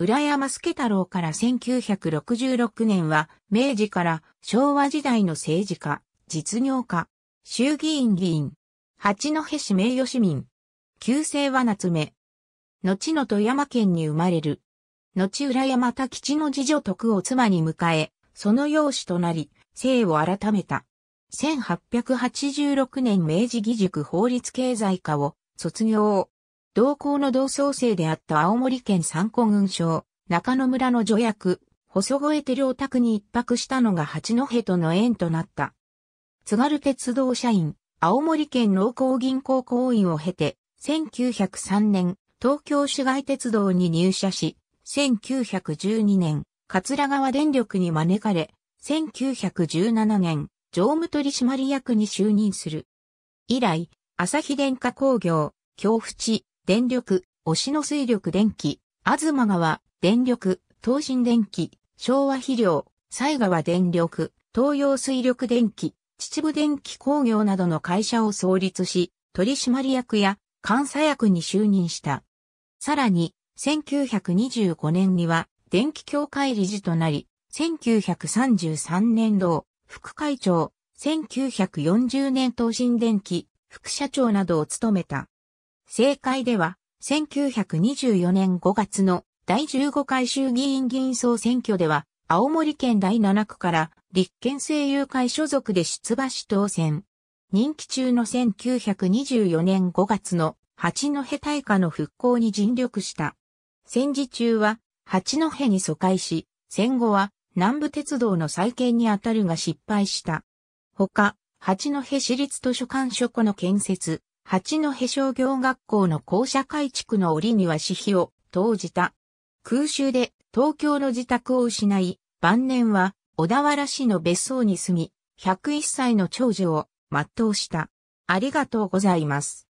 浦山助太郎から1966年は、明治から昭和時代の政治家、実業家、衆議院議員、八戸市名誉市民、旧姓は夏目、後の富山県に生まれる、後浦山田吉の次女徳を妻に迎え、その養子となり、姓を改めた。1886年明治義塾法律経済科を卒業。同校の同窓生であった青森県三古郡省、中野村の助役、細越寺良宅に一泊したのが八戸との縁となった。津軽鉄道社員、青森県農工銀行行員を経て、1903年、東京市街鉄道に入社し、1912年、桂川電力に招かれ、1917年、常務取締役に就任する。以来、朝日電化工業、京淵、電力、押野水力電気、東川、電力、東進電気、昭和肥料、西川電力、東洋水力電気、秩父電気工業などの会社を創立し、取締役や監査役に就任した。さらに、1925年には電気協会理事となり、1933年度、副会長、1940年東進電気、副社長などを務めた。政界では、1924年5月の第15回衆議院議員総選挙では、青森県第7区から立憲政友会所属で出馬し当選。任期中の1924年5月の八戸大火の復興に尽力した。戦時中は八戸に疎開し、戦後は南部鉄道の再建にあたるが失敗した。他、八戸市立図書館書庫の建設、八戸商業学校の校舎改築の折には私費を投じた。空襲で東京の自宅を失い、晩年は小田原市の別荘に住み、101歳の長寿を全うした。ありがとうございます。